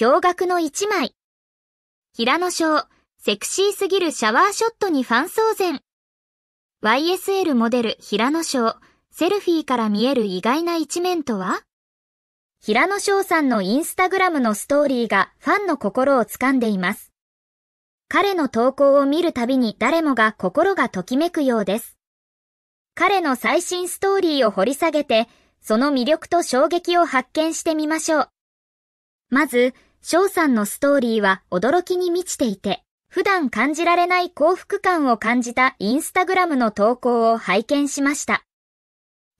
驚愕の一枚。平野翔、セクシーすぎるシャワーショットにファン騒然。YSL モデル平野翔、セルフィーから見える意外な一面とは平野翔さんのインスタグラムのストーリーがファンの心を掴んでいます。彼の投稿を見るたびに誰もが心がときめくようです。彼の最新ストーリーを掘り下げて、その魅力と衝撃を発見してみましょう。まず、翔さんのストーリーは驚きに満ちていて、普段感じられない幸福感を感じたインスタグラムの投稿を拝見しました。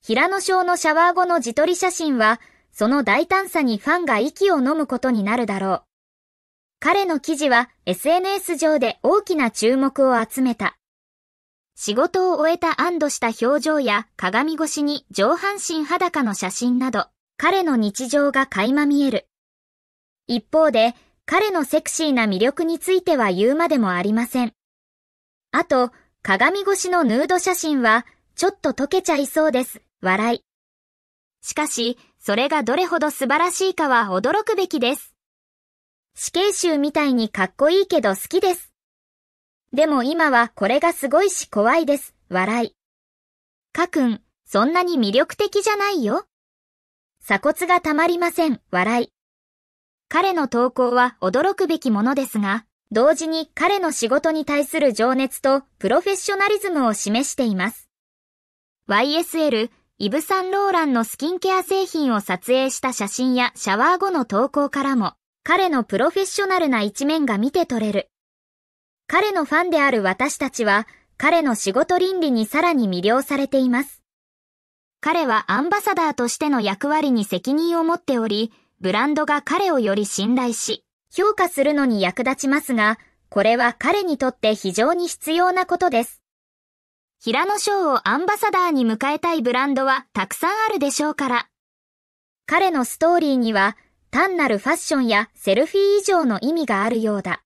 平野翔のシャワー後の自撮り写真は、その大胆さにファンが息を飲むことになるだろう。彼の記事は SNS 上で大きな注目を集めた。仕事を終えた安堵した表情や鏡越しに上半身裸の写真など、彼の日常が垣間見える。一方で、彼のセクシーな魅力については言うまでもありません。あと、鏡越しのヌード写真は、ちょっと溶けちゃいそうです。笑い。しかし、それがどれほど素晴らしいかは驚くべきです。死刑囚みたいにかっこいいけど好きです。でも今はこれがすごいし怖いです。笑い。かくん、そんなに魅力的じゃないよ。鎖骨がたまりません。笑い。彼の投稿は驚くべきものですが、同時に彼の仕事に対する情熱とプロフェッショナリズムを示しています。YSL、イブ・サンローランのスキンケア製品を撮影した写真やシャワー後の投稿からも、彼のプロフェッショナルな一面が見て取れる。彼のファンである私たちは、彼の仕事倫理にさらに魅了されています。彼はアンバサダーとしての役割に責任を持っており、ブランドが彼をより信頼し、評価するのに役立ちますが、これは彼にとって非常に必要なことです。平野賞をアンバサダーに迎えたいブランドはたくさんあるでしょうから。彼のストーリーには単なるファッションやセルフィー以上の意味があるようだ。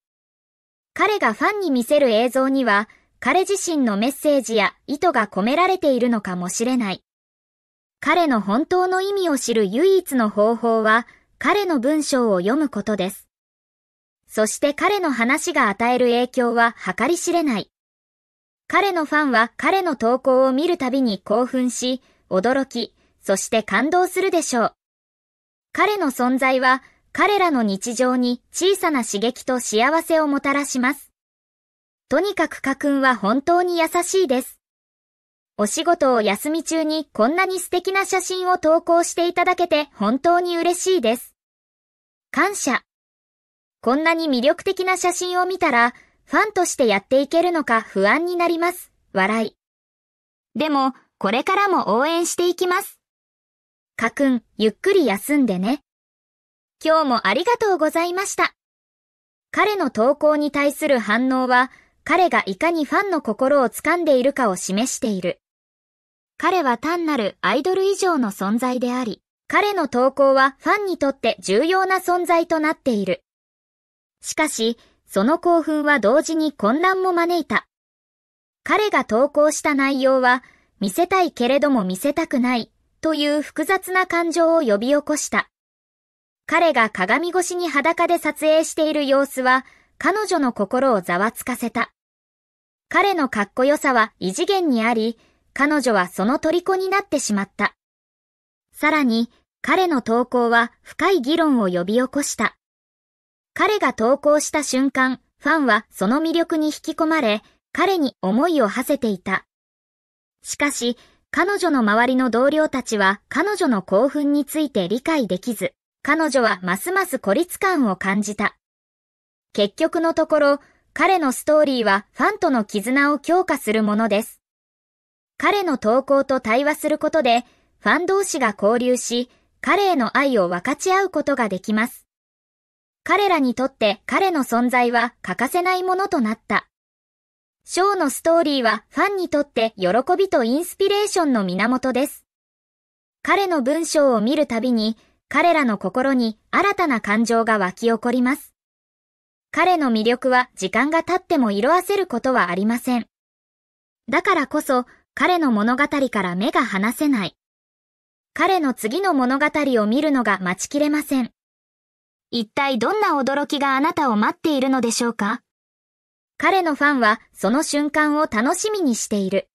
彼がファンに見せる映像には彼自身のメッセージや意図が込められているのかもしれない。彼の本当の意味を知る唯一の方法は彼の文章を読むことです。そして彼の話が与える影響は計り知れない。彼のファンは彼の投稿を見るたびに興奮し、驚き、そして感動するでしょう。彼の存在は彼らの日常に小さな刺激と幸せをもたらします。とにかく家訓は本当に優しいです。お仕事を休み中にこんなに素敵な写真を投稿していただけて本当に嬉しいです。感謝。こんなに魅力的な写真を見たら、ファンとしてやっていけるのか不安になります。笑い。でも、これからも応援していきます。かくん、ゆっくり休んでね。今日もありがとうございました。彼の投稿に対する反応は、彼がいかにファンの心を掴んでいるかを示している。彼は単なるアイドル以上の存在であり、彼の投稿はファンにとって重要な存在となっている。しかし、その興奮は同時に混乱も招いた。彼が投稿した内容は、見せたいけれども見せたくないという複雑な感情を呼び起こした。彼が鏡越しに裸で撮影している様子は、彼女の心をざわつかせた。彼のかっこよさは異次元にあり、彼女はその虜になってしまった。さらに、彼の投稿は深い議論を呼び起こした。彼が投稿した瞬間、ファンはその魅力に引き込まれ、彼に思いを馳せていた。しかし、彼女の周りの同僚たちは彼女の興奮について理解できず、彼女はますます孤立感を感じた。結局のところ、彼のストーリーはファンとの絆を強化するものです。彼の投稿と対話することで、ファン同士が交流し、彼への愛を分かち合うことができます。彼らにとって彼の存在は欠かせないものとなった。ショーのストーリーはファンにとって喜びとインスピレーションの源です。彼の文章を見るたびに、彼らの心に新たな感情が湧き起こります。彼の魅力は時間が経っても色あせることはありません。だからこそ、彼の物語から目が離せない。彼の次の物語を見るのが待ちきれません。一体どんな驚きがあなたを待っているのでしょうか彼のファンはその瞬間を楽しみにしている。